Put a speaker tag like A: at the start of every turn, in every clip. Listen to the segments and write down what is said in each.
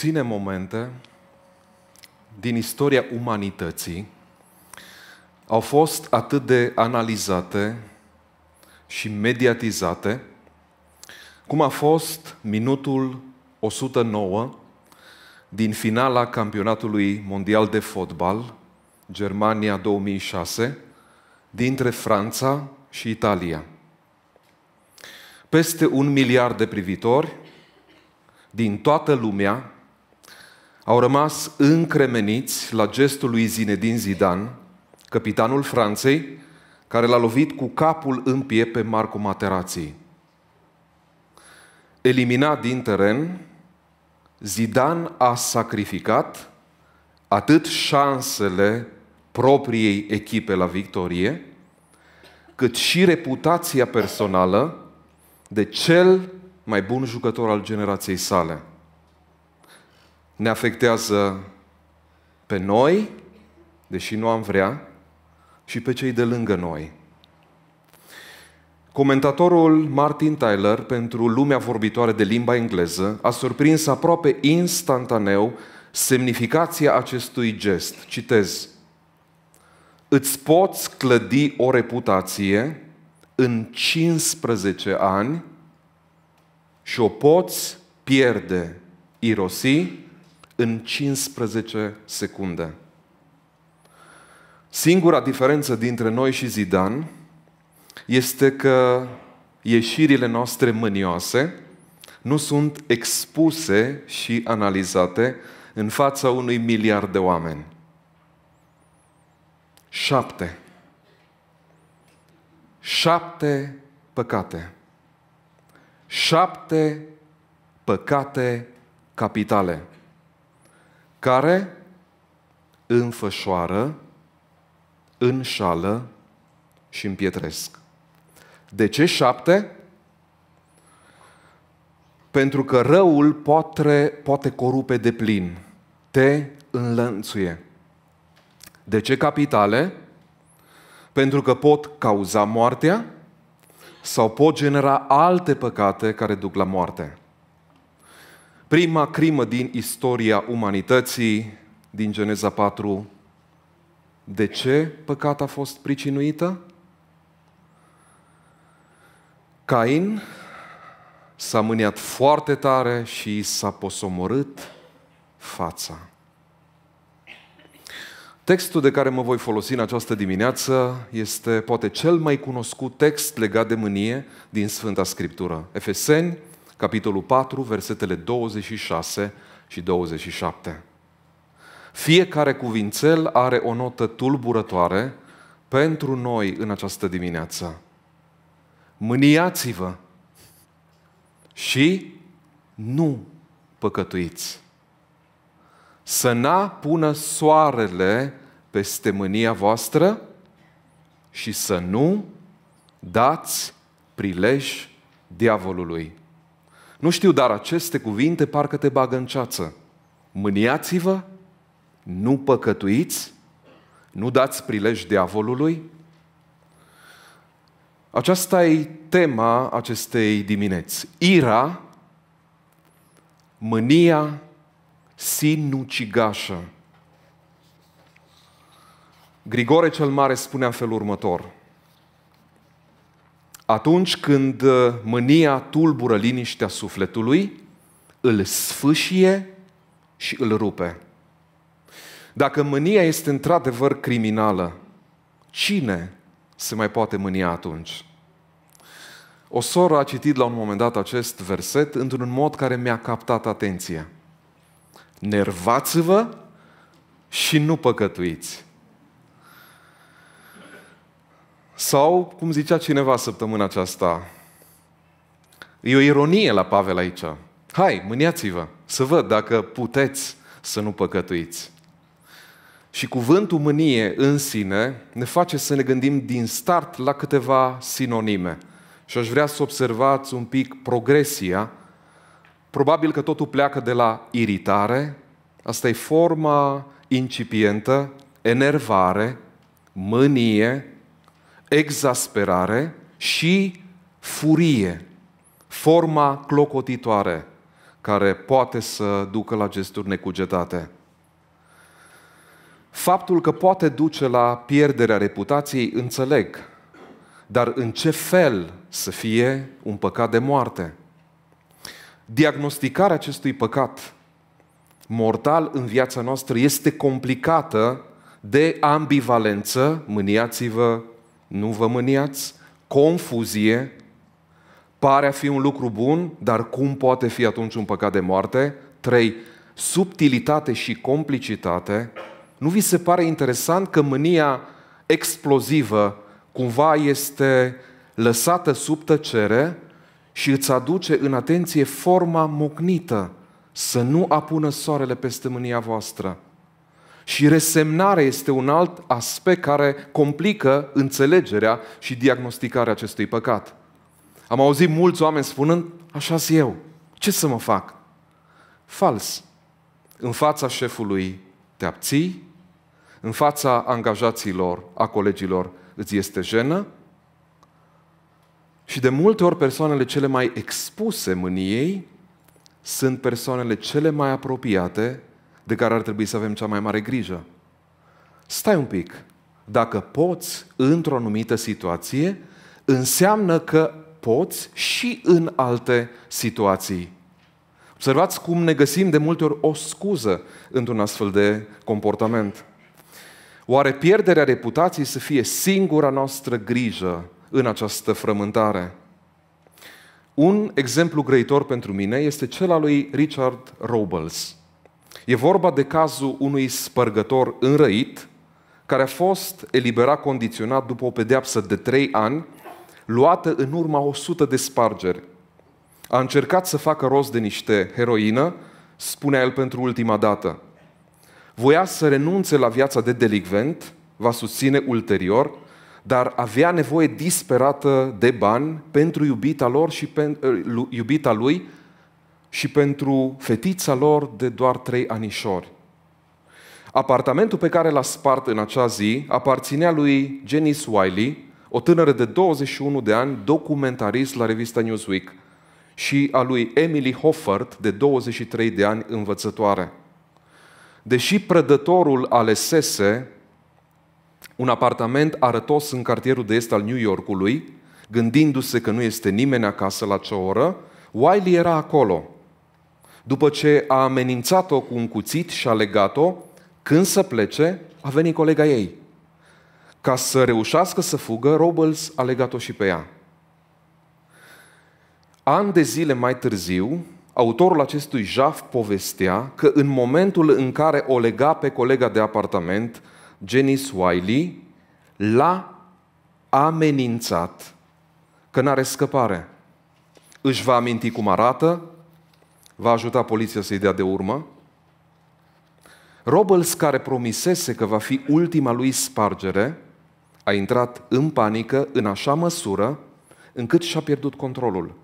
A: puține momente din istoria umanității au fost atât de analizate și mediatizate, cum a fost minutul 109 din finala campionatului mondial de fotbal, Germania 2006, dintre Franța și Italia. Peste un miliard de privitori din toată lumea au rămas încremeniți la gestul lui Zinedine Zidane, capitanul Franței, care l-a lovit cu capul în piept pe Marco Materazzi. Eliminat din teren, Zidane a sacrificat atât șansele propriei echipe la victorie, cât și reputația personală de cel mai bun jucător al generației sale – ne afectează pe noi, deși nu am vrea, și pe cei de lângă noi. Comentatorul Martin Tyler pentru lumea vorbitoare de limba engleză a surprins aproape instantaneu semnificația acestui gest. Citez. Îți poți clădi o reputație în 15 ani și o poți pierde, irosi în 15 secunde. Singura diferență dintre noi și Zidan este că ieșirile noastre mânioase nu sunt expuse și analizate în fața unui miliard de oameni. Șapte. Șapte păcate. Șapte păcate capitale care înfășoară, înșală și împietresc. De ce șapte? Pentru că răul poate, poate corupe de plin, te înlănțuie. De ce capitale? Pentru că pot cauza moartea sau pot genera alte păcate care duc la moarte. Prima crimă din istoria umanității, din Geneza 4, de ce păcat a fost pricinuită? Cain s-a mâniat foarte tare și s-a posomorât fața. Textul de care mă voi folosi în această dimineață este poate cel mai cunoscut text legat de mânie din Sfânta Scriptură. Efeseni capitolul 4, versetele 26 și 27. Fiecare cuvințel are o notă tulburătoare pentru noi în această dimineață. Mâniați-vă și nu păcătuiți. Să n-a pună soarele peste mânia voastră și să nu dați prilej diavolului. Nu știu, dar aceste cuvinte parcă te bagă în ceață. Mâniați-vă, nu păcătuiți, nu dați prilej diavolului. Aceasta e tema acestei dimineți. Ira, mânia sinucigașă. Grigore cel Mare spunea felul următor – atunci când uh, mânia tulbură liniștea sufletului, îl sfâșie și îl rupe. Dacă mânia este într-adevăr criminală, cine se mai poate mânia atunci? O soră a citit la un moment dat acest verset într-un mod care mi-a captat atenția. Nervați-vă și nu păcătuiți. Sau, cum zicea cineva săptămâna aceasta, e o ironie la Pavel aici. Hai, mâniați-vă, să văd dacă puteți să nu păcătuiți. Și cuvântul mânie în sine ne face să ne gândim din start la câteva sinonime. Și aș vrea să observați un pic progresia. Probabil că totul pleacă de la iritare, asta e forma incipientă, enervare, mânie, exasperare și furie, forma clocotitoare care poate să ducă la gesturi necugetate. Faptul că poate duce la pierderea reputației, înțeleg, dar în ce fel să fie un păcat de moarte? Diagnosticarea acestui păcat mortal în viața noastră este complicată de ambivalență, mâniați-vă nu vă mâniați, confuzie, pare a fi un lucru bun, dar cum poate fi atunci un păcat de moarte? 3. Subtilitate și complicitate. Nu vi se pare interesant că mânia explozivă cumva este lăsată sub tăcere și îți aduce în atenție forma mocnită, să nu apună soarele peste mânia voastră. Și resemnare este un alt aspect care complică înțelegerea și diagnosticarea acestui păcat. Am auzit mulți oameni spunând, așa sunt eu, ce să mă fac? Fals. În fața șefului te abții, în fața angajaților, a colegilor, îți este jenă și de multe ori persoanele cele mai expuse mâniei sunt persoanele cele mai apropiate de care ar trebui să avem cea mai mare grijă. Stai un pic. Dacă poți într-o anumită situație, înseamnă că poți și în alte situații. Observați cum ne găsim de multe ori o scuză într-un astfel de comportament. Oare pierderea reputației să fie singura noastră grijă în această frământare? Un exemplu grăitor pentru mine este cel al lui Richard Robles. E vorba de cazul unui spărgător înrăit, care a fost eliberat condiționat după o pedeapsă de trei ani, luată în urma 100 de spargeri. A încercat să facă rost de niște heroină, spunea el pentru ultima dată. Voia să renunțe la viața de delicvent, va susține ulterior, dar avea nevoie disperată de bani pentru iubita lor și pentru eh, iubita lui și pentru fetița lor de doar trei anișori. Apartamentul pe care l-a spart în acea zi aparținea lui Janice Wiley, o tânără de 21 de ani, documentarist la revista Newsweek, și a lui Emily Hoffert, de 23 de ani, învățătoare. Deși prădătorul alesese un apartament arătos în cartierul de est al New Yorkului, gândindu-se că nu este nimeni acasă la ce oră, Wiley era acolo – după ce a amenințat-o cu un cuțit și a legat-o, când să plece, a venit colega ei. Ca să reușească să fugă, Robles a legat-o și pe ea. An de zile mai târziu, autorul acestui jaf povestea că în momentul în care o lega pe colega de apartament, Janice Wiley, l-a amenințat că n-are scăpare. Își va aminti cum arată, va ajuta poliția să-i dea de urmă. Robles, care promisese că va fi ultima lui spargere, a intrat în panică în așa măsură încât și-a pierdut controlul.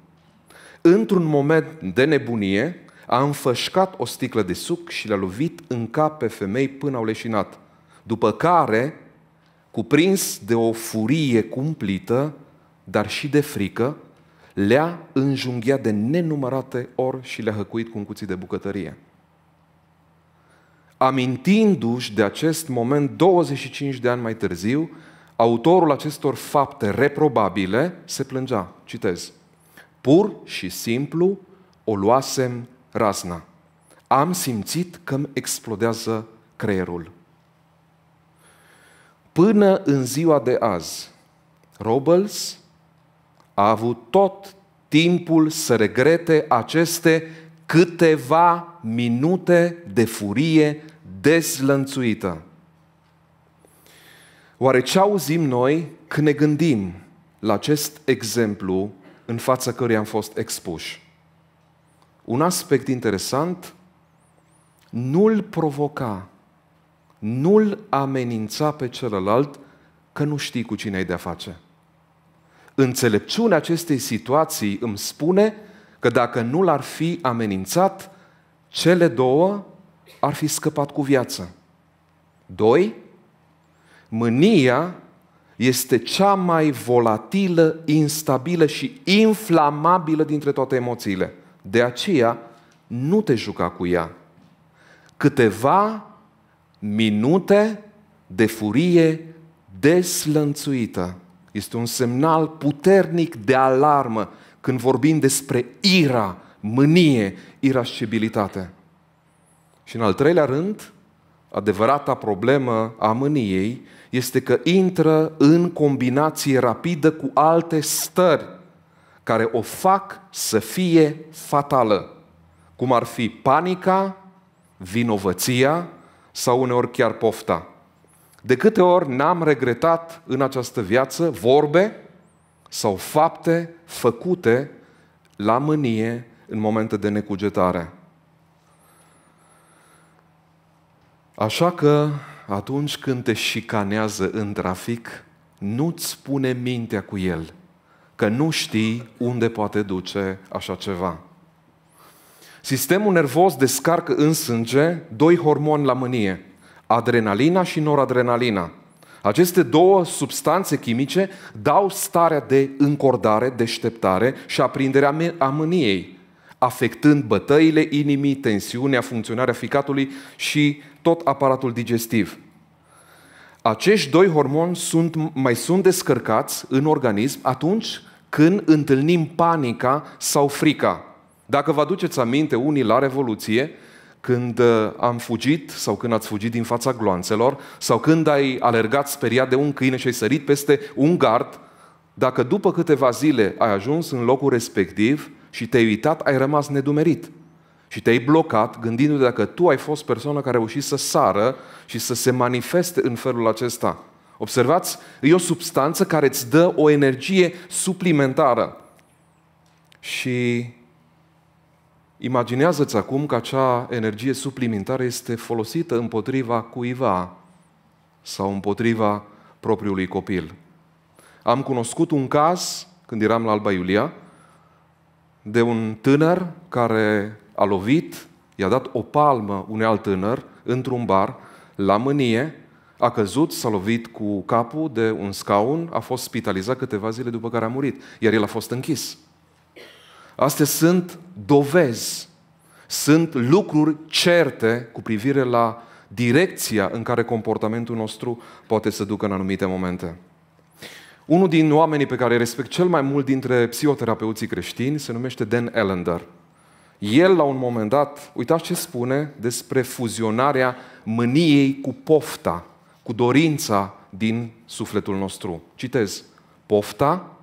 A: Într-un moment de nebunie, a înfășcat o sticlă de suc și le-a lovit în cap pe femei până au leșinat. După care, cuprins de o furie cumplită, dar și de frică, le-a înjunghiat de nenumărate ori și le-a hăcuit cu un cuțit de bucătărie. Amintindu-și de acest moment 25 de ani mai târziu, autorul acestor fapte reprobabile se plângea. Citez. Pur și simplu o luasem razna. Am simțit că îmi explodează creierul. Până în ziua de azi, Robles a avut tot timpul să regrete aceste câteva minute de furie dezlănțuită. Oare ce auzim noi când ne gândim la acest exemplu în fața căruia am fost expuși? Un aspect interesant, nu-l provoca, nu-l amenința pe celălalt că nu știi cu cine ai de-a face. Înțelepciunea acestei situații îmi spune că dacă nu l-ar fi amenințat, cele două ar fi scăpat cu viață. Doi, mânia este cea mai volatilă, instabilă și inflamabilă dintre toate emoțiile. De aceea, nu te juca cu ea. Câteva minute de furie deslănțuită este un semnal puternic de alarmă când vorbim despre ira, mânie, irascibilitate. Și în al treilea rând, adevărata problemă a mâniei este că intră în combinație rapidă cu alte stări care o fac să fie fatală, cum ar fi panica, vinovăția sau uneori chiar pofta. De câte ori n-am regretat în această viață vorbe sau fapte făcute la mânie în momente de necugetare. Așa că atunci când te șicanează în trafic, nu-ți spune mintea cu el, că nu știi unde poate duce așa ceva. Sistemul nervos descarcă în sânge doi hormoni la mânie – adrenalina și noradrenalina. Aceste două substanțe chimice dau starea de încordare, deșteptare și aprinderea a mâniei, afectând bătăile inimii, tensiunea, funcționarea ficatului și tot aparatul digestiv. Acești doi hormoni sunt, mai sunt descărcați în organism atunci când întâlnim panica sau frica. Dacă vă aduceți aminte, unii la Revoluție, când uh, am fugit sau când ați fugit din fața gloanțelor sau când ai alergat speriat de un câine și ai sărit peste un gard, dacă după câteva zile ai ajuns în locul respectiv și te-ai uitat, ai rămas nedumerit. Și te-ai blocat gândindu-te dacă tu ai fost persoana care a reușit să sară și să se manifeste în felul acesta. Observați, e o substanță care îți dă o energie suplimentară. Și Imaginează-ți acum că acea energie suplimentară este folosită împotriva cuiva sau împotriva propriului copil. Am cunoscut un caz, când eram la Alba Iulia, de un tânăr care a lovit, i-a dat o palmă unui alt tânăr într-un bar, la mânie, a căzut, s-a lovit cu capul de un scaun, a fost spitalizat câteva zile după care a murit, iar el a fost închis. Astea sunt dovezi, sunt lucruri certe cu privire la direcția în care comportamentul nostru poate să ducă în anumite momente. Unul din oamenii pe care îi respect cel mai mult dintre psihoterapeuții creștini se numește Dan Ellender. El, la un moment dat, uitați ce spune despre fuzionarea mâniei cu pofta, cu dorința din sufletul nostru. Citez, pofta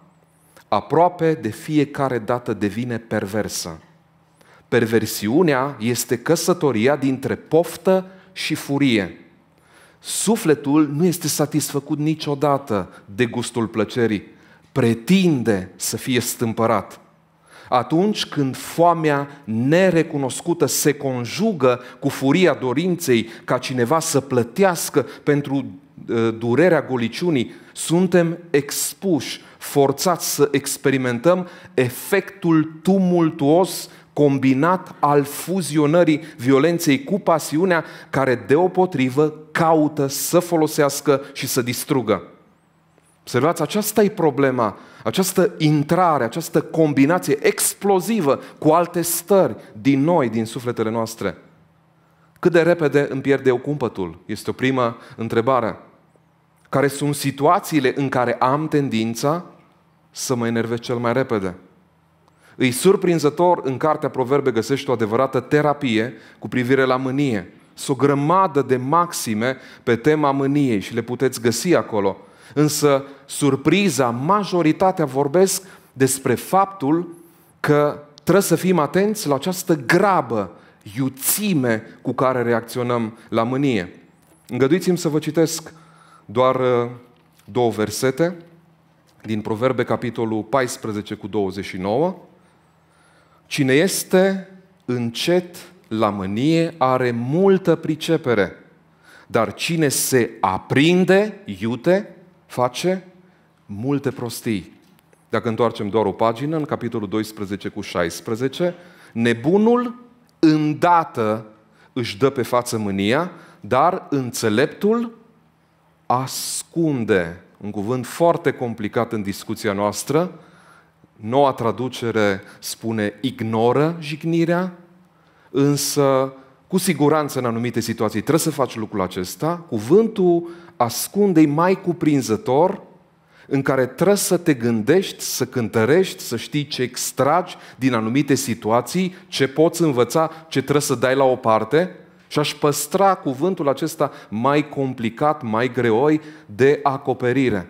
A: aproape de fiecare dată devine perversă. Perversiunea este căsătoria dintre poftă și furie. Sufletul nu este satisfăcut niciodată de gustul plăcerii, pretinde să fie stâmpărat. Atunci când foamea nerecunoscută se conjugă cu furia dorinței ca cineva să plătească pentru uh, durerea goliciunii, suntem expuși forțați să experimentăm efectul tumultuos combinat al fuzionării violenței cu pasiunea care deopotrivă caută să folosească și să distrugă. Observați, aceasta e problema, această intrare, această combinație explozivă cu alte stări din noi, din sufletele noastre. Cât de repede îmi pierd eu cumpătul? Este o primă întrebare. Care sunt situațiile în care am tendința să mă enervez cel mai repede. Îi surprinzător, în cartea Proverbe găsești o adevărată terapie cu privire la mânie. Sunt o grămadă de maxime pe tema mâniei și le puteți găsi acolo. Însă, surpriza, majoritatea vorbesc despre faptul că trebuie să fim atenți la această grabă, iuțime cu care reacționăm la mânie. Îngăduiți-mi să vă citesc doar uh, două versete din Proverbe, capitolul 14 cu 29. Cine este încet la mânie are multă pricepere, dar cine se aprinde, iute, face multe prostii. Dacă întoarcem doar o pagină, în capitolul 12 cu 16, nebunul îndată își dă pe față mânia, dar înțeleptul ascunde un cuvânt foarte complicat în discuția noastră. Noua traducere spune ignoră jignirea, însă cu siguranță în anumite situații trebuie să faci lucrul acesta. Cuvântul ascunde mai cuprinzător în care trebuie să te gândești, să cântărești, să știi ce extragi din anumite situații, ce poți învăța, ce trebuie să dai la o parte, și aș păstra cuvântul acesta mai complicat, mai greoi de acoperire.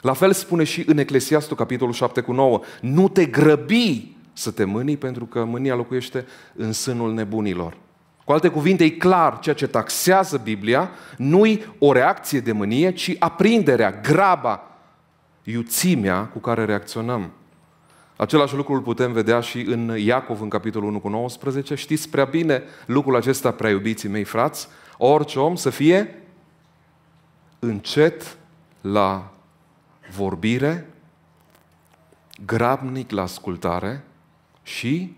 A: La fel spune și în Eclesiastul, capitolul 7 cu 9, nu te grăbi să te mâni pentru că mânia locuiește în sânul nebunilor. Cu alte cuvinte, e clar, ceea ce taxează Biblia nu-i o reacție de mânie, ci aprinderea, graba, iuțimea cu care reacționăm. Același lucru îl putem vedea și în Iacov, în capitolul 1 cu 19. Știți prea bine lucrul acesta, prea iubiții mei frați, orice om să fie încet la vorbire, grabnic la ascultare și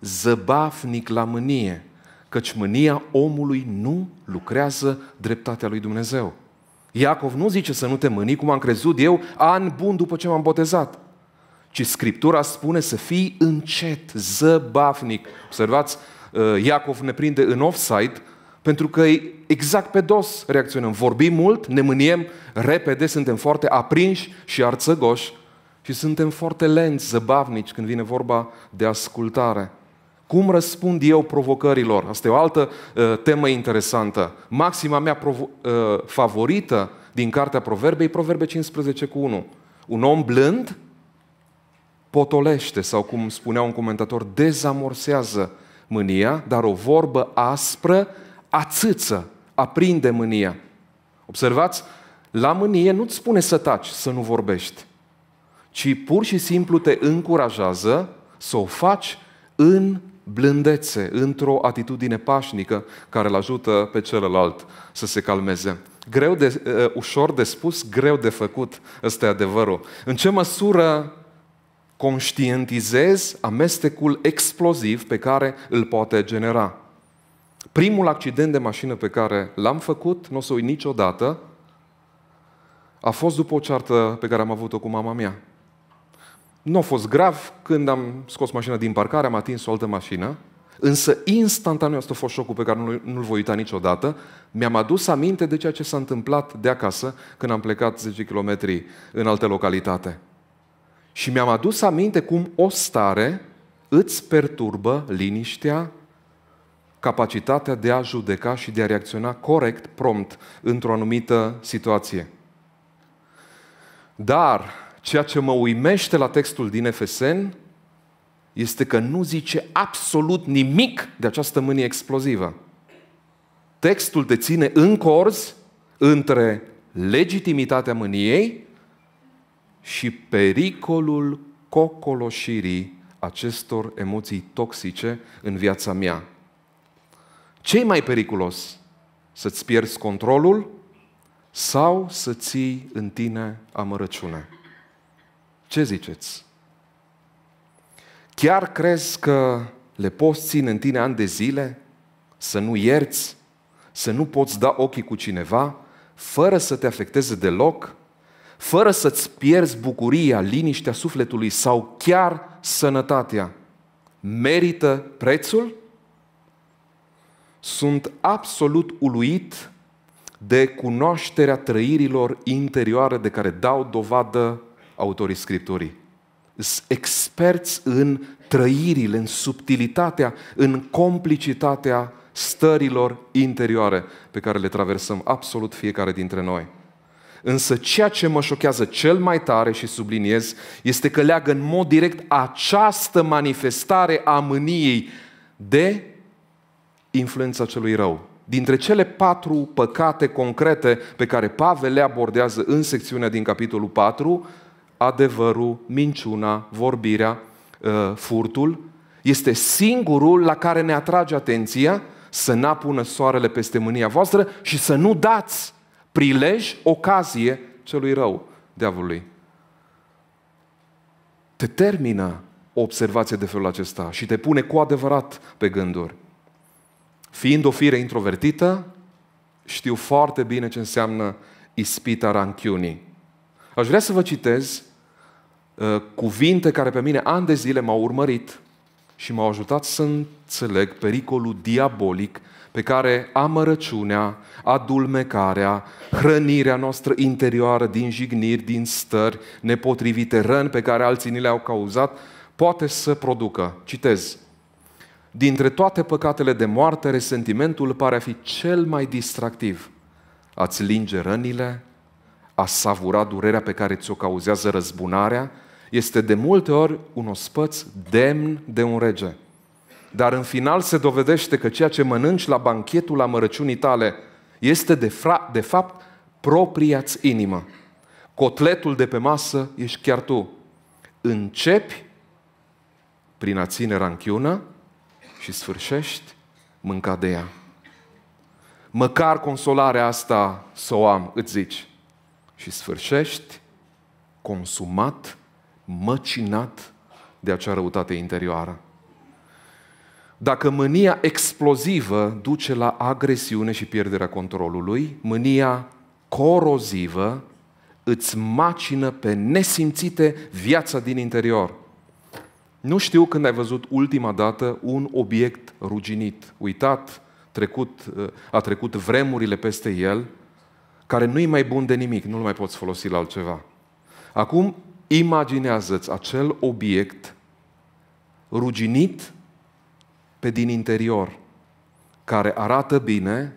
A: zăbafnic la mânie, căci mânia omului nu lucrează dreptatea lui Dumnezeu. Iacov nu zice să nu te mâni, cum am crezut eu, an bun după ce m-am botezat ci Scriptura spune să fii încet, zăbafnic. Observați, uh, Iacov ne prinde în offside pentru că exact pe dos reacționăm. Vorbim mult, ne mâniem repede, suntem foarte aprinși și arțăgoși și suntem foarte lenți, zăbavnici când vine vorba de ascultare. Cum răspund eu provocărilor? Asta e o altă uh, temă interesantă. Maxima mea provo- uh, favorită din cartea Proverbei, Proverbe 15 cu 1. Un om blând potolește sau, cum spunea un comentator, dezamorsează mânia, dar o vorbă aspră ațâță, aprinde mânia. Observați, la mânie nu-ți spune să taci, să nu vorbești, ci pur și simplu te încurajează să o faci în blândețe, într-o atitudine pașnică care îl ajută pe celălalt să se calmeze. Greu de, uh, ușor de spus, greu de făcut, ăsta e adevărul. În ce măsură conștientizez amestecul exploziv pe care îl poate genera. Primul accident de mașină pe care l-am făcut, nu o să uit niciodată, a fost după o ceartă pe care am avut-o cu mama mea. Nu a fost grav când am scos mașina din parcare, am atins o altă mașină, însă instantaneu asta a fost șocul pe care nu, nu-l voi uita niciodată. Mi-am adus aminte de ceea ce s-a întâmplat de acasă când am plecat 10 km în alte localitate. Și mi-am adus aminte cum o stare îți perturbă liniștea, capacitatea de a judeca și de a reacționa corect, prompt, într-o anumită situație. Dar ceea ce mă uimește la textul din Efesen este că nu zice absolut nimic de această mânie explozivă. Textul te ține în corzi între legitimitatea mâniei și pericolul cocoloșirii acestor emoții toxice în viața mea. Ce mai periculos? Să-ți pierzi controlul sau să ții în tine amărăciune? Ce ziceți? Chiar crezi că le poți ține în tine ani de zile? Să nu ierți? Să nu poți da ochii cu cineva? Fără să te afecteze deloc? fără să-ți pierzi bucuria, liniștea sufletului sau chiar sănătatea, merită prețul? Sunt absolut uluit de cunoașterea trăirilor interioare de care dau dovadă autorii Scripturii. Sunt experți în trăirile, în subtilitatea, în complicitatea stărilor interioare pe care le traversăm absolut fiecare dintre noi. Însă ceea ce mă șochează cel mai tare și subliniez este că leagă în mod direct această manifestare a mâniei de influența celui rău. Dintre cele patru păcate concrete pe care Pavel le abordează în secțiunea din capitolul 4, adevărul, minciuna, vorbirea, uh, furtul, este singurul la care ne atrage atenția să n-apună soarele peste mânia voastră și să nu dați prilej, ocazie celui rău, diavolului. Te termină o observație de felul acesta și te pune cu adevărat pe gânduri. Fiind o fire introvertită, știu foarte bine ce înseamnă ispita ranchiunii. Aș vrea să vă citez uh, cuvinte care pe mine ani de zile m-au urmărit și m-au ajutat să înțeleg pericolul diabolic pe care amărăciunea, adulmecarea, hrănirea noastră interioară din jigniri, din stări nepotrivite, răni pe care alții ni le-au cauzat, poate să producă. Citez. Dintre toate păcatele de moarte, resentimentul pare a fi cel mai distractiv. Ați linge rănile, a savura durerea pe care ți-o cauzează răzbunarea, este de multe ori un ospăț demn de un rege dar în final se dovedește că ceea ce mănânci la banchetul amărăciunii tale este de, fra- de fapt propria-ți inimă. Cotletul de pe masă ești chiar tu. Începi prin a ține ranchiună și sfârșești mânca de ea. Măcar consolarea asta să o am, îți zici. Și sfârșești consumat, măcinat de acea răutate interioară. Dacă mânia explozivă duce la agresiune și pierderea controlului, mânia corozivă îți macină pe nesimțite viața din interior. Nu știu când ai văzut ultima dată un obiect ruginit, uitat, trecut, eh, a trecut vremurile peste el, care nu-i mai bun de nimic, nu-l mai poți folosi la altceva. Acum, imaginează-ți acel obiect ruginit pe din interior, care arată bine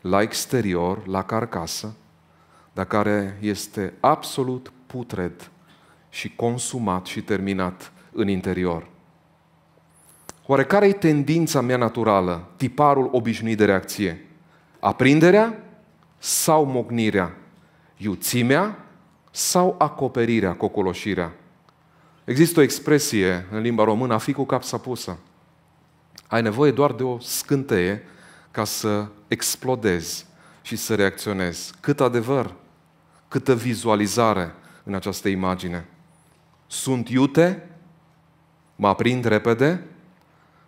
A: la exterior, la carcasă, dar care este absolut putred și consumat și terminat în interior. Oare care e tendința mea naturală, tiparul obișnuit de reacție? Aprinderea sau mognirea, Iuțimea sau acoperirea, cocoloșirea? Există o expresie în limba română, a fi cu capsa pusă. Ai nevoie doar de o scânteie ca să explodezi și să reacționezi. Cât adevăr, câtă vizualizare în această imagine. Sunt iute? Mă aprind repede?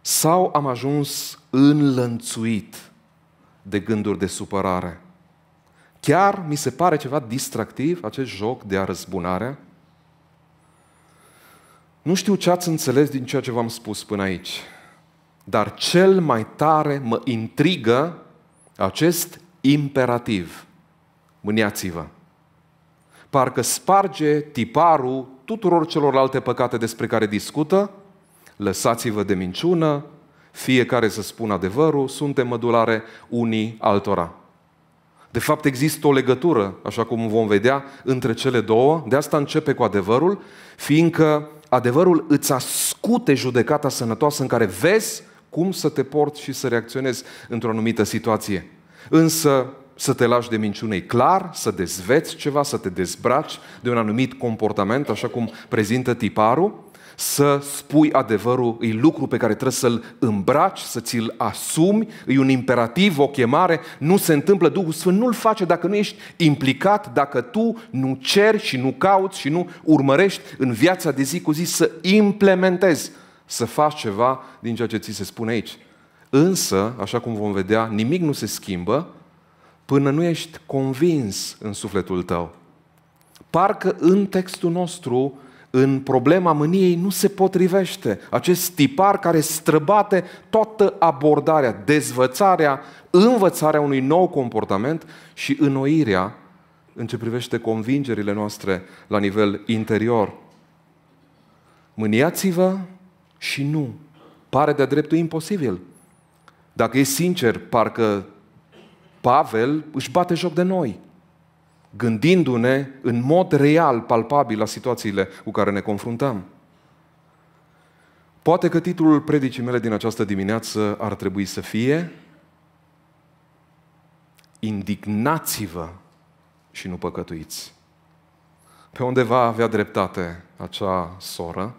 A: Sau am ajuns înlănțuit de gânduri de supărare? Chiar mi se pare ceva distractiv acest joc de a răzbunare? Nu știu ce ați înțeles din ceea ce v-am spus până aici. Dar cel mai tare mă intrigă acest imperativ. Mâniați-vă! Parcă sparge tiparul tuturor celorlalte păcate despre care discută, lăsați-vă de minciună, fiecare să spună adevărul, suntem mădulare unii altora. De fapt, există o legătură, așa cum vom vedea, între cele două. De asta începe cu adevărul, fiindcă adevărul îți ascute judecata sănătoasă în care vezi cum să te porți și să reacționezi într-o anumită situație. Însă să te lași de minciune, e clar, să dezveți ceva, să te dezbraci de un anumit comportament, așa cum prezintă tiparul, să spui adevărul, e lucru pe care trebuie să-l îmbraci, să ți-l asumi, e un imperativ, o chemare, nu se întâmplă, Duhul Sfânt nu-l face dacă nu ești implicat, dacă tu nu ceri și nu cauți și nu urmărești în viața de zi cu zi să implementezi să faci ceva din ceea ce ți se spune aici. Însă, așa cum vom vedea, nimic nu se schimbă până nu ești convins în sufletul tău. Parcă în textul nostru, în problema mâniei, nu se potrivește acest tipar care străbate toată abordarea, dezvățarea, învățarea unui nou comportament și înnoirea în ce privește convingerile noastre la nivel interior. Mâniați-vă și nu. Pare de-a dreptul imposibil. Dacă e sincer, parcă Pavel își bate joc de noi, gândindu-ne în mod real, palpabil la situațiile cu care ne confruntăm. Poate că titlul predicii mele din această dimineață ar trebui să fie Indignați-vă și nu păcătuiți. Pe undeva avea dreptate acea soră,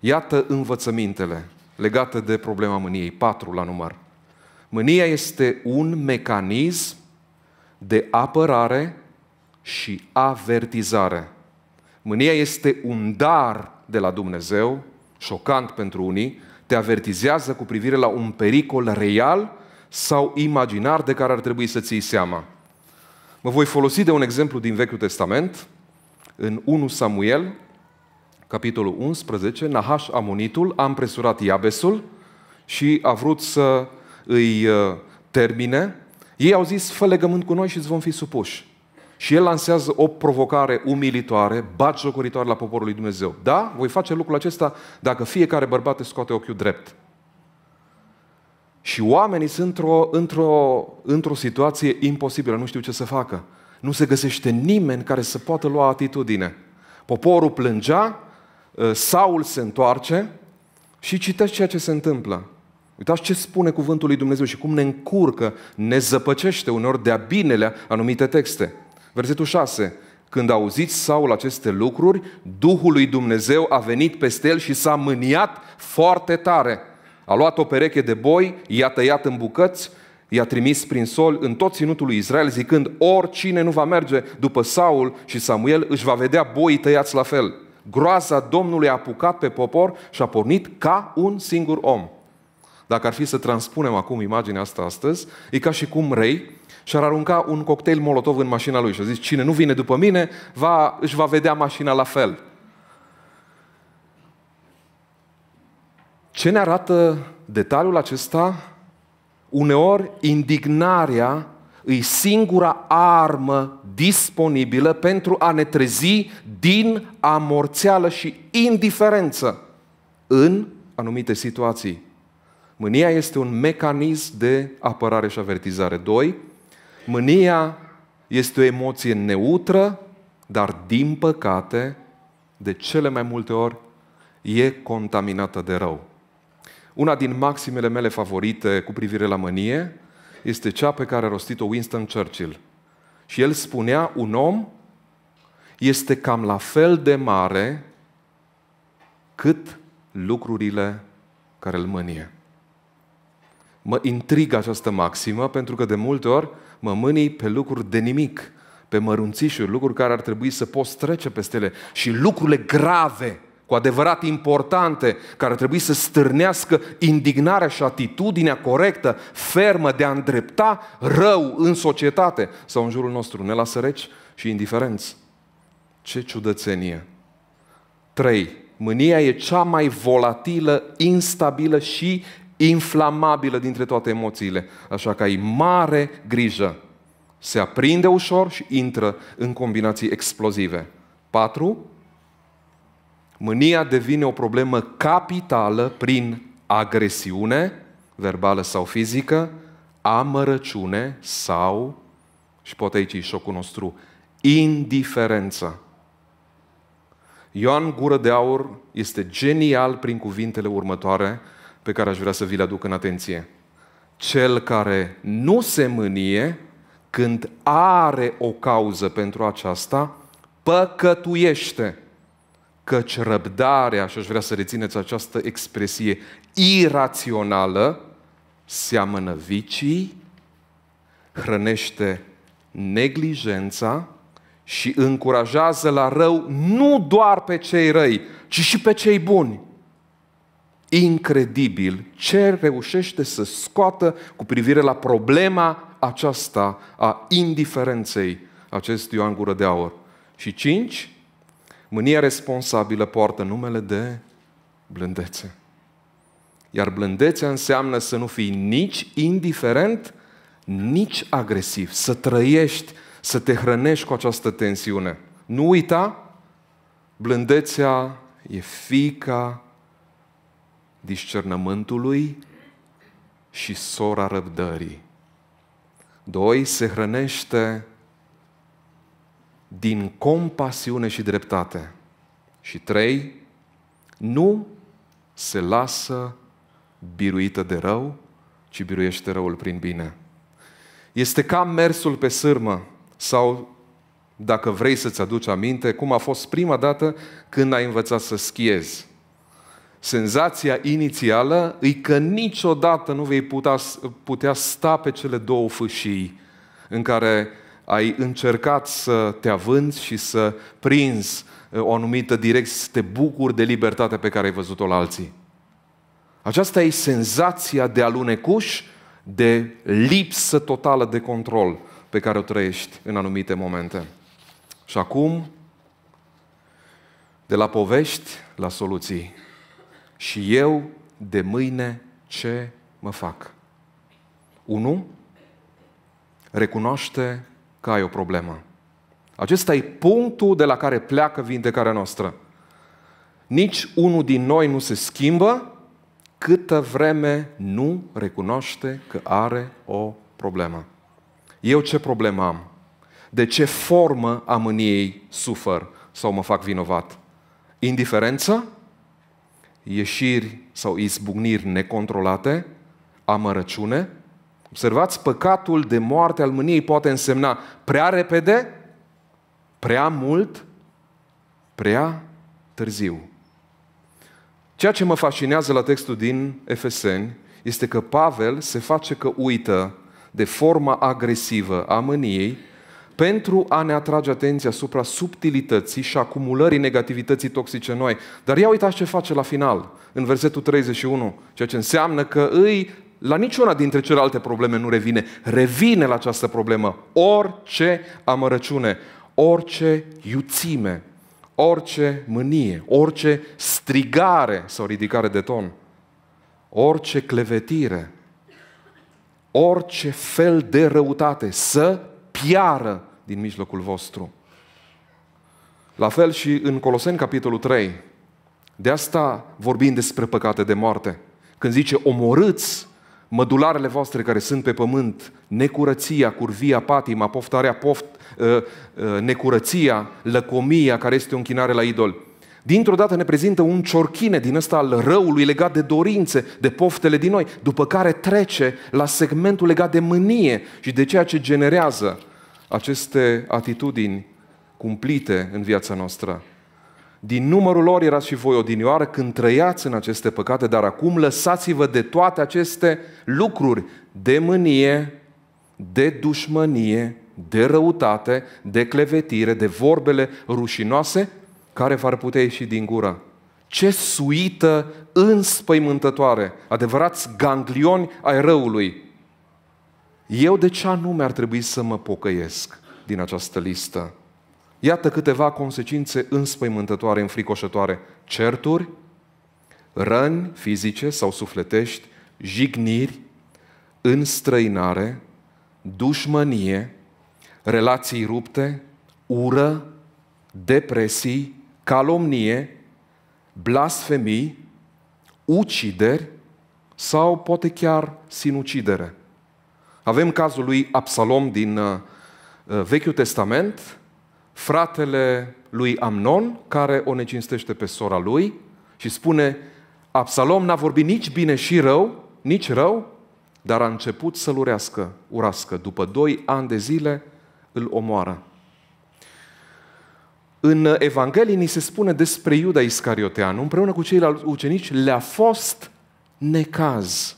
A: Iată învățămintele legate de problema mâniei, patru la număr. Mânia este un mecanism de apărare și avertizare. Mânia este un dar de la Dumnezeu, șocant pentru unii, te avertizează cu privire la un pericol real sau imaginar de care ar trebui să ții seama. Mă voi folosi de un exemplu din Vechiul Testament, în 1 Samuel, capitolul 11, Nahaș Amonitul a împresurat Iabesul și a vrut să îi uh, termine. Ei au zis, fă legământ cu noi și îți vom fi supuși. Și el lansează o provocare umilitoare, batjocoritoare la poporul lui Dumnezeu. Da, voi face lucrul acesta dacă fiecare bărbat îți scoate ochiul drept. Și oamenii sunt într-o, într-o, într-o situație imposibilă, nu știu ce să facă. Nu se găsește nimeni care să poată lua atitudine. Poporul plângea, Uh, Saul se întoarce și citește ceea ce se întâmplă. Uitați ce spune cuvântul lui Dumnezeu și cum ne încurcă, ne zăpăcește uneori de-a binele anumite texte. Versetul 6. Când auziți Saul aceste lucruri, Duhul lui Dumnezeu a venit peste el și s-a mâniat foarte tare. A luat o pereche de boi, i-a tăiat în bucăți, i-a trimis prin sol în tot ținutul lui Israel, zicând, oricine nu va merge după Saul și Samuel, își va vedea boii tăiați la fel. Groaza Domnului a apucat pe popor și a pornit ca un singur om. Dacă ar fi să transpunem acum imaginea asta astăzi, e ca și cum rei și-ar arunca un cocktail molotov în mașina lui și a zis, cine nu vine după mine, va, își va vedea mașina la fel. Ce ne arată detaliul acesta? Uneori, indignarea e singura armă disponibilă pentru a ne trezi din amorțeală și indiferență în anumite situații. Mânia este un mecanism de apărare și avertizare. Doi. Mânia este o emoție neutră, dar din păcate, de cele mai multe ori, e contaminată de rău. Una din maximele mele favorite cu privire la mânie este cea pe care a rostit-o Winston Churchill. Și el spunea, un om este cam la fel de mare cât lucrurile care îl mânie. Mă intrigă această maximă pentru că de multe ori mă mânii pe lucruri de nimic, pe mărunțișuri, lucruri care ar trebui să poți trece peste ele și lucrurile grave cu adevărat importante, care trebuie să stârnească indignarea și atitudinea corectă, fermă de a îndrepta rău în societate sau în jurul nostru. Ne lasă reci și indiferenți. Ce ciudățenie! 3. Mânia e cea mai volatilă, instabilă și inflamabilă dintre toate emoțiile. Așa că ai mare grijă. Se aprinde ușor și intră în combinații explozive. 4. Mânia devine o problemă capitală prin agresiune verbală sau fizică, amărăciune sau, și poate aici e șocul nostru, indiferență. Ioan Gură de Aur este genial prin cuvintele următoare pe care aș vrea să vi le aduc în atenție. Cel care nu se mânie când are o cauză pentru aceasta, păcătuiește căci răbdarea, și aș vrea să rețineți această expresie, irațională, seamănă vicii, hrănește neglijența și încurajează la rău nu doar pe cei răi, ci și pe cei buni. Incredibil ce reușește să scoată cu privire la problema aceasta a indiferenței acestui angură de Aur. Și cinci, Mânia responsabilă poartă numele de blândețe. Iar blândețea înseamnă să nu fii nici indiferent, nici agresiv, să trăiești, să te hrănești cu această tensiune. Nu uita, blândețea e fica discernământului și sora răbdării. Doi, se hrănește din compasiune și dreptate. Și trei, nu se lasă biruită de rău, ci biruiește răul prin bine. Este ca mersul pe sârmă sau, dacă vrei să-ți aduci aminte, cum a fost prima dată când ai învățat să schiezi. Senzația inițială e că niciodată nu vei putea, putea sta pe cele două fâșii în care ai încercat să te avânți și să prinzi uh, o anumită direcție, să te bucuri de libertatea pe care ai văzut-o la alții. Aceasta e senzația de alunecuș, de lipsă totală de control pe care o trăiești în anumite momente. Și acum, de la povești la soluții. Și eu, de mâine, ce mă fac? 1. Recunoaște că ai o problemă. Acesta e punctul de la care pleacă vindecarea noastră. Nici unul din noi nu se schimbă câtă vreme nu recunoaște că are o problemă. Eu ce problemă am? De ce formă în ei sufăr sau mă fac vinovat? Indiferență? Ieșiri sau izbucniri necontrolate? Amărăciune? Observați, păcatul de moarte al mâniei poate însemna prea repede, prea mult, prea târziu. Ceea ce mă fascinează la textul din Efeseni este că Pavel se face că uită de forma agresivă a mâniei pentru a ne atrage atenția asupra subtilității și acumulării negativității toxice noi. Dar ia uitați ce face la final, în versetul 31, ceea ce înseamnă că îi la niciuna dintre celelalte probleme nu revine. Revine la această problemă orice amărăciune, orice iuțime, orice mânie, orice strigare sau ridicare de ton, orice clevetire, orice fel de răutate să piară din mijlocul vostru. La fel și în Coloseni, capitolul 3. De asta vorbim despre păcate de moarte. Când zice omorâți mădularele voastre care sunt pe pământ, necurăția, curvia, patima, poftarea, poft, uh, uh, necurăția, lăcomia, care este o închinare la idol. Dintr-o dată ne prezintă un ciorchine din ăsta al răului legat de dorințe, de poftele din noi, după care trece la segmentul legat de mânie și de ceea ce generează aceste atitudini cumplite în viața noastră. Din numărul lor erați și voi odinioară când trăiați în aceste păcate, dar acum lăsați-vă de toate aceste lucruri, de mânie, de dușmănie, de răutate, de clevetire, de vorbele rușinoase care v-ar putea ieși din gură. Ce suită înspăimântătoare, adevărați ganglioni ai răului. Eu de ce anume ar trebui să mă pocăiesc din această listă? Iată câteva consecințe înspăimântătoare, înfricoșătoare. Certuri, răni fizice sau sufletești, jigniri, înstrăinare, dușmănie, relații rupte, ură, depresii, calomnie, blasfemii, ucideri sau poate chiar sinucidere. Avem cazul lui Absalom din uh, Vechiul Testament, fratele lui Amnon, care o necinstește pe sora lui și spune, Absalom n-a vorbit nici bine și rău, nici rău, dar a început să-l urească, urască. După doi ani de zile îl omoară. În Evanghelie ni se spune despre Iuda Iscariotean, împreună cu ceilalți ucenici, le-a fost necaz.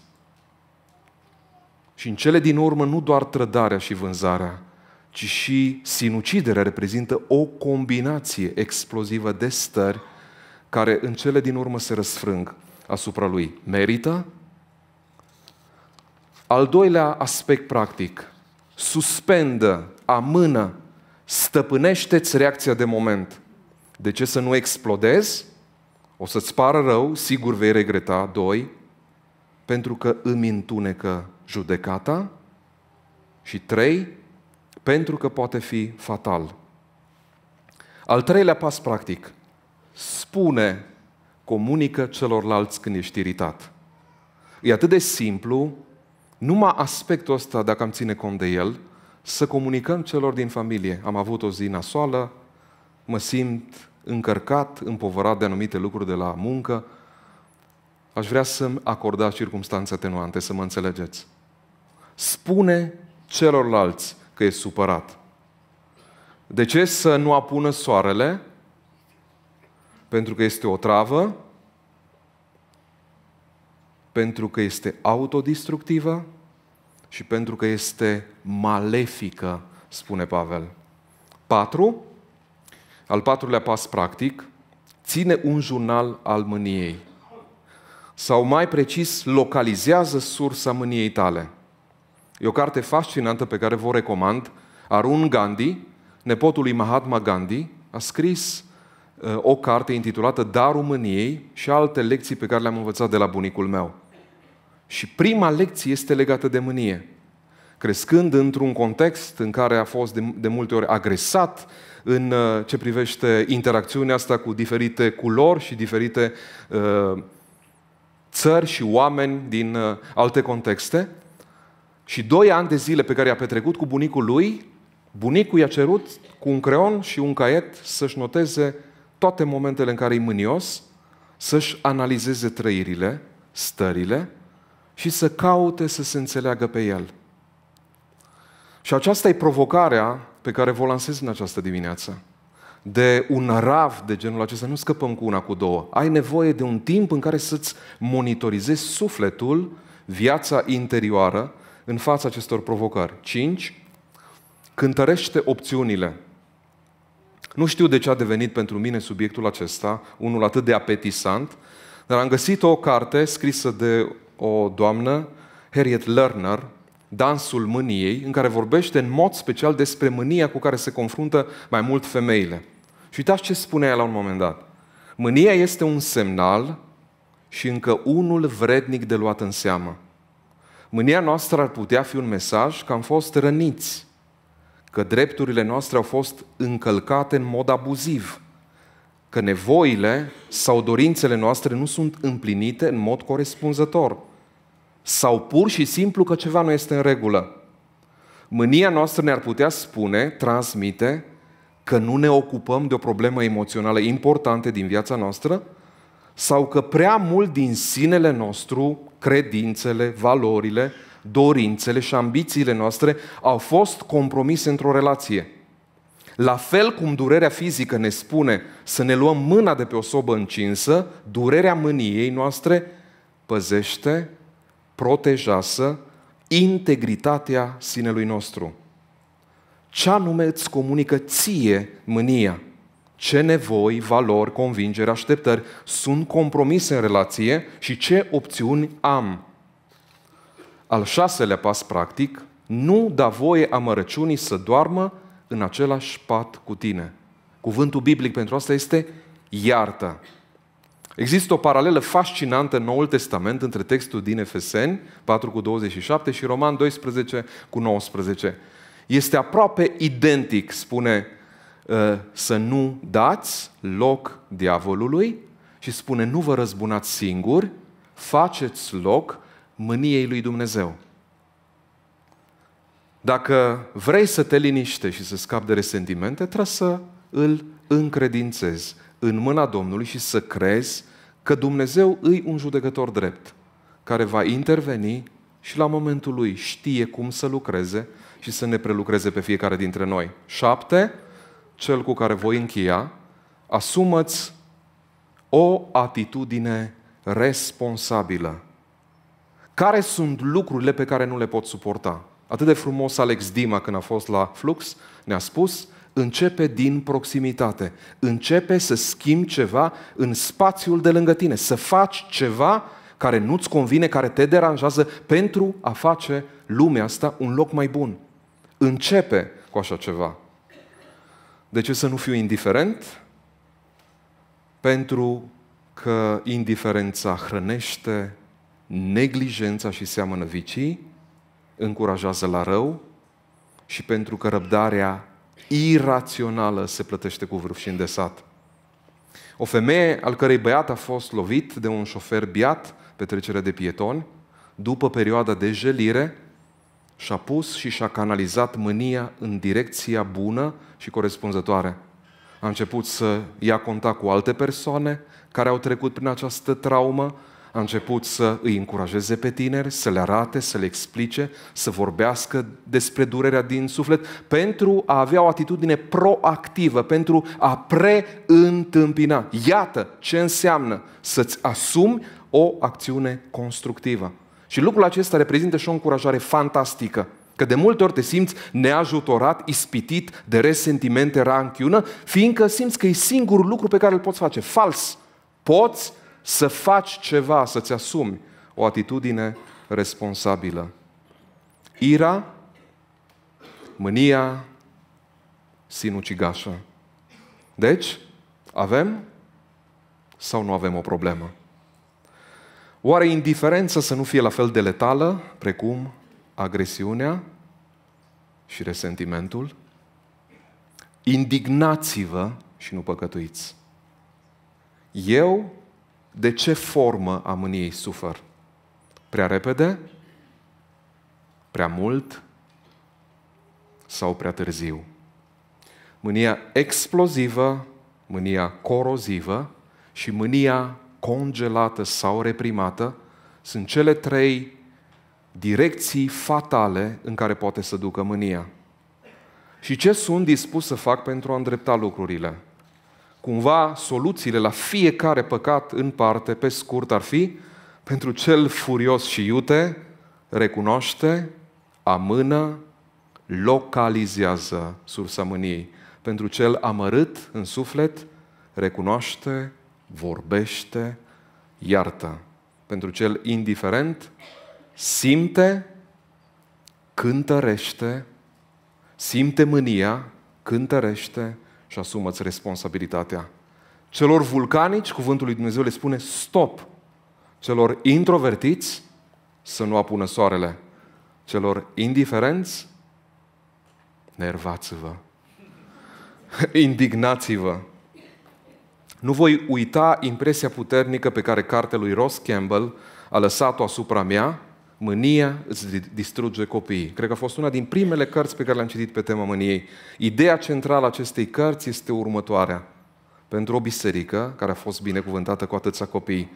A: Și în cele din urmă nu doar trădarea și vânzarea, ci și sinuciderea reprezintă o combinație explozivă de stări care în cele din urmă se răsfrâng asupra lui. Merită? Al doilea aspect practic, suspendă, amână, stăpânește-ți reacția de moment. De ce să nu explodezi? O să-ți pară rău, sigur vei regreta. Doi, pentru că îmi întunecă judecata. Și trei, pentru că poate fi fatal. Al treilea pas practic, spune, comunică celorlalți când ești iritat. E atât de simplu, numai aspectul ăsta, dacă am ține cont de el, să comunicăm celor din familie. Am avut o zi nasoală, mă simt încărcat, împovărat de anumite lucruri de la muncă, aș vrea să-mi acordați circunstanțe atenuante, să mă înțelegeți. Spune celorlalți că e supărat. De ce să nu apună soarele? Pentru că este o travă, pentru că este autodistructivă și pentru că este malefică, spune Pavel. 4. Al patrulea pas practic, ține un jurnal al mâniei. Sau mai precis, localizează sursa mâniei tale. E o carte fascinantă pe care vă recomand. Arun Gandhi, nepotul lui Mahatma Gandhi, a scris uh, o carte intitulată Darul României și alte lecții pe care le-am învățat de la bunicul meu. Și prima lecție este legată de mânie. Crescând într-un context în care a fost de, de multe ori agresat în uh, ce privește interacțiunea asta cu diferite culori și diferite uh, țări și oameni din uh, alte contexte, și doi ani de zile pe care i-a petrecut cu bunicul lui, bunicul i-a cerut cu un creon și un caiet să-și noteze toate momentele în care e mânios, să-și analizeze trăirile, stările și să caute să se înțeleagă pe el. Și aceasta e provocarea pe care vă lansez în această dimineață. De un rav de genul acesta, nu scăpăm cu una, cu două. Ai nevoie de un timp în care să-ți monitorizezi sufletul, viața interioară, în fața acestor provocări. 5. Cântărește opțiunile. Nu știu de ce a devenit pentru mine subiectul acesta, unul atât de apetisant, dar am găsit o carte scrisă de o doamnă, Harriet Lerner, Dansul mâniei, în care vorbește în mod special despre mânia cu care se confruntă mai mult femeile. Și uitați ce spune ea la un moment dat. Mânia este un semnal și încă unul vrednic de luat în seamă. Mânia noastră ar putea fi un mesaj că am fost răniți, că drepturile noastre au fost încălcate în mod abuziv, că nevoile sau dorințele noastre nu sunt împlinite în mod corespunzător sau pur și simplu că ceva nu este în regulă. Mânia noastră ne-ar putea spune, transmite, că nu ne ocupăm de o problemă emoțională importantă din viața noastră sau că prea mult din sinele nostru credințele, valorile, dorințele și ambițiile noastre au fost compromise într-o relație. La fel cum durerea fizică ne spune să ne luăm mâna de pe o sobă încinsă, durerea mâniei noastre păzește, protejează integritatea sinelui nostru. Ce anume îți comunică ție mânia? ce nevoi, valori, convingeri, așteptări sunt compromise în relație și ce opțiuni am. Al șaselea pas practic, nu da voie amărăciunii să doarmă în același pat cu tine. Cuvântul biblic pentru asta este iartă. Există o paralelă fascinantă în Noul Testament între textul din Efeseni 4 cu 27 și Roman 12 cu 19. Este aproape identic, spune Ă, să nu dați loc diavolului și spune nu vă răzbunați singuri, faceți loc mâniei lui Dumnezeu. Dacă vrei să te liniște și să scapi de resentimente, trebuie să îl încredințezi în mâna Domnului și să crezi că Dumnezeu îi un judecător drept, care va interveni și la momentul lui știe cum să lucreze și să ne prelucreze pe fiecare dintre noi. Șapte, cel cu care voi încheia, asumați o atitudine responsabilă. Care sunt lucrurile pe care nu le pot suporta? Atât de frumos Alex Dima când a fost la Flux ne-a spus, începe din proximitate. Începe să schimbi ceva în spațiul de lângă tine, să faci ceva care nu-ți convine, care te deranjează, pentru a face lumea asta un loc mai bun. Începe cu așa ceva. De ce să nu fiu indiferent? Pentru că indiferența hrănește neglijența și seamănă vicii, încurajează la rău și pentru că răbdarea irațională se plătește cu vârf și îndesat. O femeie al cărei băiat a fost lovit de un șofer biat pe trecerea de pietoni, după perioada de jelire, și-a pus și și-a canalizat mânia în direcția bună și corespunzătoare. A început să ia contact cu alte persoane care au trecut prin această traumă, a început să îi încurajeze pe tineri, să le arate, să le explice, să vorbească despre durerea din suflet, pentru a avea o atitudine proactivă, pentru a preîntâmpina. Iată ce înseamnă să-ți asumi o acțiune constructivă. Și lucrul acesta reprezintă și o încurajare fantastică. Că de multe ori te simți neajutorat, ispitit de resentimente, ranchiună, fiindcă simți că e singurul lucru pe care îl poți face. Fals! Poți să faci ceva, să-ți asumi o atitudine responsabilă. Ira, mânia, sinucigașă. Deci, avem sau nu avem o problemă? Oare indiferența să nu fie la fel de letală precum agresiunea și resentimentul? Indignați-vă și nu păcătuiți. Eu de ce formă a mâniei sufăr? Prea repede? Prea mult? Sau prea târziu? Mânia explozivă, mânia corozivă și mânia congelată sau reprimată, sunt cele trei direcții fatale în care poate să ducă mânia. Și ce sunt dispus să fac pentru a îndrepta lucrurile? Cumva, soluțiile la fiecare păcat în parte, pe scurt, ar fi pentru cel furios și iute, recunoaște, amână, localizează sursa mâniei. Pentru cel amărât în suflet, recunoaște, vorbește, iartă. Pentru cel indiferent, simte, cântărește, simte mânia, cântărește și asumă-ți responsabilitatea. Celor vulcanici, cuvântul lui Dumnezeu le spune stop. Celor introvertiți, să nu apună soarele. Celor indiferenți, nervați-vă. Indignați-vă. Nu voi uita impresia puternică pe care cartea lui Ross Campbell a lăsat-o asupra mea, Mânia îți distruge copiii. Cred că a fost una din primele cărți pe care le-am citit pe tema mâniei. Ideea centrală a acestei cărți este următoarea. Pentru o biserică care a fost binecuvântată cu atâția copii,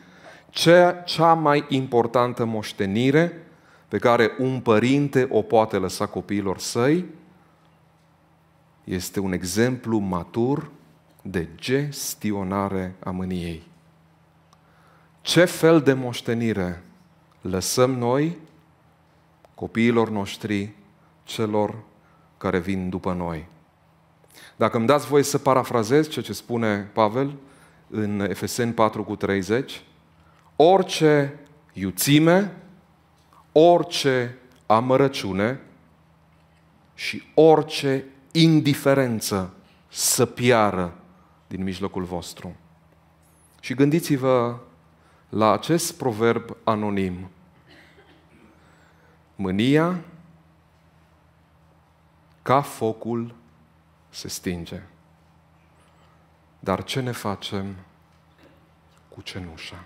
A: cea, cea mai importantă moștenire pe care un părinte o poate lăsa copiilor săi este un exemplu matur de gestionare a mâniei. Ce fel de moștenire lăsăm noi copiilor noștri, celor care vin după noi? Dacă îmi dați voie să parafrazez ceea ce spune Pavel în Efeseni 4 cu 30, orice iuțime, orice amărăciune și orice indiferență să piară din mijlocul vostru. Și gândiți-vă la acest proverb anonim. Mânia ca focul se stinge. Dar ce ne facem cu cenușa?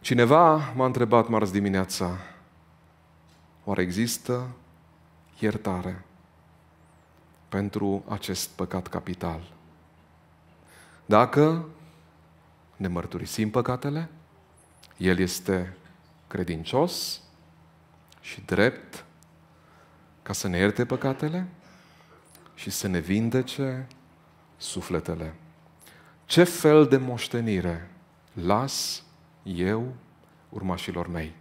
A: Cineva m-a întrebat marți dimineața, oare există iertare? pentru acest păcat capital. Dacă ne mărturisim păcatele, El este credincios și drept ca să ne ierte păcatele și să ne vindece sufletele. Ce fel de moștenire las eu urmașilor mei?